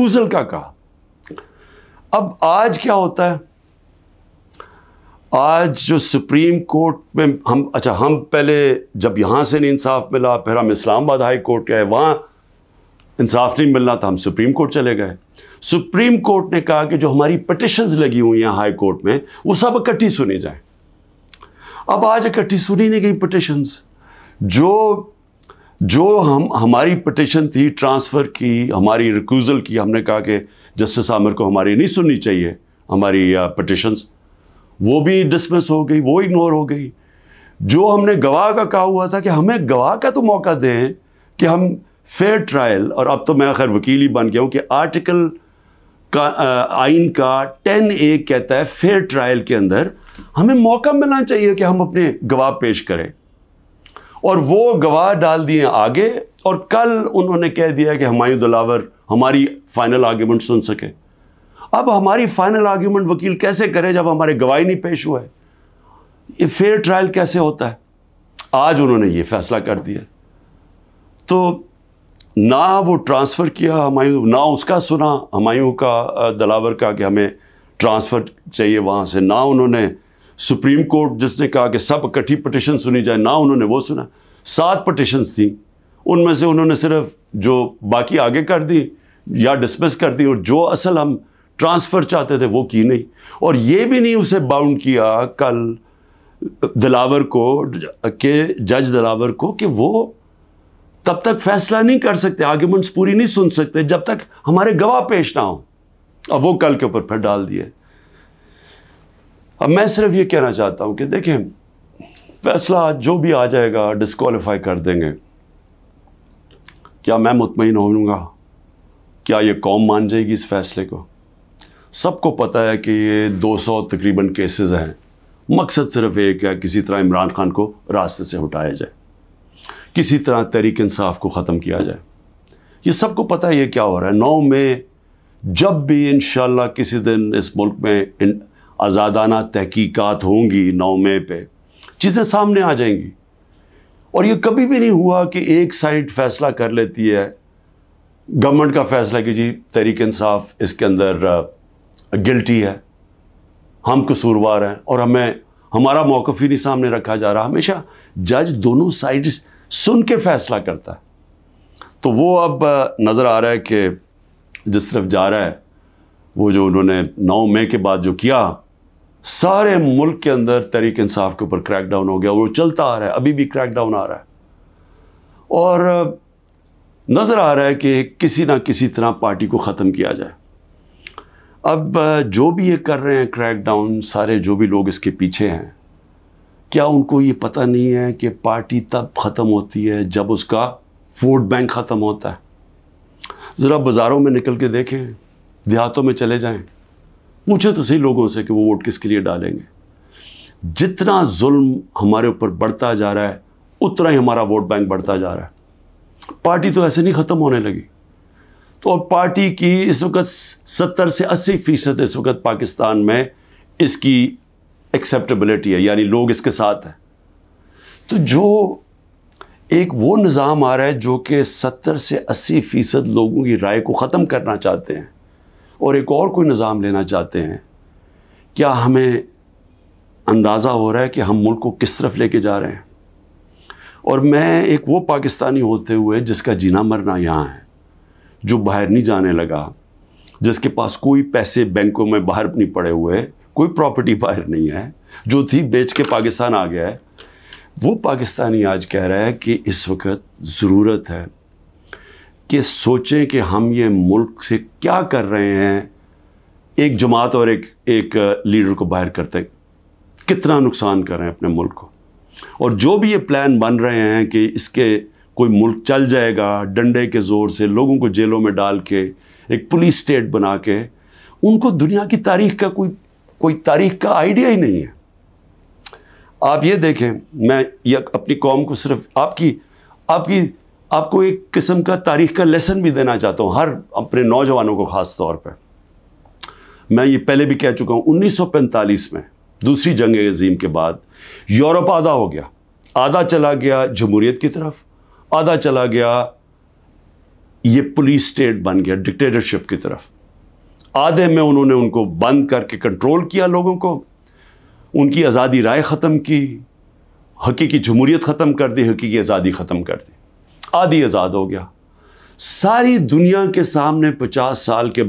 अकूजल का कहा अब आज क्या होता है आज जो सुप्रीम कोर्ट में हम अच्छा हम पहले जब यहां से नहीं इंसाफ मिला फिर हम इस्लामाबाद हाई कोर्ट गए वहां इंसाफ नहीं मिलना था हम सुप्रीम कोर्ट चले गए सुप्रीम कोर्ट ने कहा कि जो हमारी पटिशंस लगी हुई हैं हाई कोर्ट में वो सब इकट्ठी सुनी जाए अब आज इकट्ठी सुनी नहीं गई पटिशंस जो जो हम हमारी पटिशन थी ट्रांसफ़र की हमारी रिक्यूज़ल की हमने कहा कि जस्टिस आमिर को हमारी नहीं सुननी चाहिए हमारी पटिशन्स वो भी डिसमिस हो गई वो इग्नोर हो गई जो हमने गवाह का कहा हुआ था कि हमें गवाह का तो मौका दें कि हम फेयर ट्रायल और अब तो मैं खैर वकील ही बन गया हूँ कि आर्टिकल का आइन का टेन ए कहता है फेयर ट्रायल के अंदर हमें मौका मिलना चाहिए कि हम अपने गवाह पेश करें और वो गवाह डाल दिए आगे और कल उन्होंने कह दिया कि हमायूं दिलावर हमारी फाइनल आर्ग्यूमेंट सुन सके अब हमारी फाइनल आर्ग्यूमेंट वकील कैसे करे जब हमारे गवाही नहीं पेश हुआ है ये फेयर ट्रायल कैसे होता है आज उन्होंने ये फैसला कर दिया तो ना वो ट्रांसफ़र किया हमायूं ना उसका सुना हमायूं का दलावर का कि हमें ट्रांसफ़र चाहिए वहाँ से ना उन्होंने सुप्रीम कोर्ट जिसने कहा कि सब इकट्ठी पटिशन सुनी जाए ना उन्होंने वो सुना सात पटिशन्स थी उनमें से उन्होंने सिर्फ जो बाकी आगे कर दी या डिसमिस कर दी और जो असल हम ट्रांसफ़र चाहते थे वो की नहीं और ये भी नहीं उसे बाउंड किया कल दिलावर को के जज दिलावर को कि वो तब तक फैसला नहीं कर सकते आर्ग्यूमेंट्स पूरी नहीं सुन सकते जब तक हमारे गवाह पेश ना हो अब वो कल के ऊपर फिर डाल दिए अब मैं सिर्फ ये कहना चाहता हूँ कि देखें फैसला जो भी आ जाएगा डिसकॉलीफाई कर देंगे क्या मैं मुतमिन होऊंगा क्या ये कौम मान जाएगी इस फैसले को सबको पता है कि ये 200 तकरीबन केसेस हैं मकसद सिर्फ एक है किसी तरह इमरान खान को रास्ते से हटाया जाए किसी तरह तहरीक इंसाफ को ख़त्म किया जाए ये सबको पता है ये क्या हो रहा है नौ में जब भी इन किसी दिन इस मुल्क में आज़ादाना तहकीकात होंगी नौमे पे चीज़ें सामने आ जाएंगी और ये कभी भी नहीं हुआ कि एक साइड फैसला कर लेती है गवर्नमेंट का फैसला कि जी तहरीक इंसाफ इसके अंदर गिल्टी है हम कसूरवार हैं और हमें हमारा मौक़ ही नहीं सामने रखा जा रहा हमेशा जज दोनों साइड सुन के फैसला करता है तो वो अब नज़र आ रहा है कि जिस तरफ जा रहा है वो जो उन्होंने नौ मई के बाद जो किया सारे मुल्क के अंदर तहरीक इंसाफ के ऊपर क्रैकडाउन हो गया वो चलता आ रहा है अभी भी क्रैकडाउन आ रहा है और नज़र आ रहा है कि किसी ना किसी तरह पार्टी को ख़त्म किया जाए अब जो भी ये कर रहे हैं क्रैकडाउन सारे जो भी लोग इसके पीछे हैं क्या उनको ये पता नहीं है कि पार्टी तब ख़त्म होती है जब उसका वोट बैंक ख़त्म होता है ज़रा बाज़ारों में निकल के देखें देहातों में चले जाएँ पूछे तो सही लोगों से कि वो वोट किसके लिए डालेंगे जितना जुल्म हमारे ऊपर बढ़ता जा रहा है उतना ही हमारा वोट बैंक बढ़ता जा रहा है पार्टी तो ऐसे नहीं ख़त्म होने लगी तो अब पार्टी की इस वक्त सत्तर से अस्सी फ़ीसद इस वक्त पाकिस्तान में इसकी एक्सेप्टेबिलिटी है यानी लोग इसके साथ हैं तो जो एक वो निज़ाम आ रहा है जो कि सत्तर से अस्सी फ़ीसद लोगों की राय को ख़त्म करना चाहते हैं और एक और कोई निज़ाम लेना चाहते हैं क्या हमें अंदाज़ा हो रहा है कि हम मुल्क को किस तरफ लेके जा रहे हैं और मैं एक वो पाकिस्तानी होते हुए जिसका जीना मरना यहाँ है जो बाहर नहीं जाने लगा जिसके पास कोई पैसे बैंकों में बाहर नहीं पड़े हुए कोई प्रॉपर्टी बाहर नहीं है जो थी बेच के पाकिस्तान आ गया है वो पाकिस्तानी आज कह रहा है कि इस वक्त ज़रूरत है कि सोचें कि हम ये मुल्क से क्या कर रहे हैं एक जमात और एक एक लीडर को बाहर करते कितना नुकसान कर रहे हैं अपने मुल्क को और जो भी ये प्लान बन रहे हैं कि इसके कोई मुल्क चल जाएगा डंडे के ज़ोर से लोगों को जेलों में डाल के एक पुलिस स्टेट बना के उनको दुनिया की तारीख का कोई कोई तारीख का आइडिया ही नहीं है आप ये देखें मैं ये अपनी कौम को सिर्फ आपकी आपकी आपको एक किस्म का तारीख का लेसन भी देना चाहता हूँ हर अपने नौजवानों को ख़ास तौर पर मैं ये पहले भी कह चुका हूँ 1945 में दूसरी जंग अजीम के बाद यूरोप आधा हो गया आधा चला गया जमहूरीत की तरफ आधा चला गया ये पुलिस स्टेट बन गया डिक्टेटरशिप की तरफ आधे में उन्होंने उनको बंद करके कंट्रोल किया लोगों को उनकी आज़ादी राय ख़त्म की हकीकी जमहूरीत ख़त्म कर दी हकीकी आज़ादी ख़त्म कर दी आदि आज़ाद हो गया सारी दुनिया के सामने पचास साल के